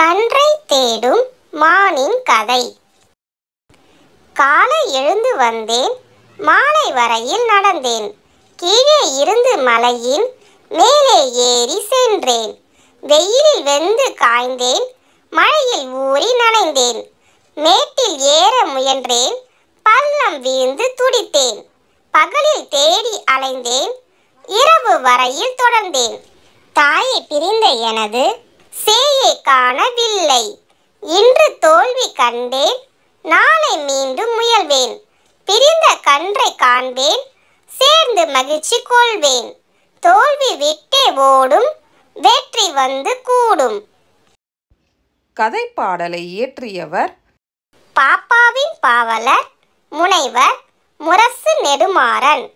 கன்றை தேடும் மானின் கதை காலை எழுந்து வந்தேன் மாலை வரையில் நடந்தேன் கீழே இருந்து மலையின் மேலே ஏறி சென்றேன் வெயிலில் வெந்து காய்ந்தேன் மழையில் ஊறி நனைந்தேன் மேட்டில் ஏற முயன்றேன் பள்ளம் வீழ்ந்து துடித்தேன் பகலில் தேடி அலைந்தேன் இரவு வரையில் தொடர்ந்தேன் தாயை பிரிந்த எனது சே வெற்றியை காணவில்லை இன்று தோல்வி கண்டேன் நாளை மீண்டும் முயல்வேன் பிரிந்த கன்றை காண்பேன் சேர்ந்து மகிழ்ச்சி கொள்வேன் தோல்வி விட்டே ஓடும் வெற்றி வந்து கூடும் கதை பாடலை இயற்றியவர் பாப்பாவின் பாவலர் முனைவர் முரசு நெடுமாறன்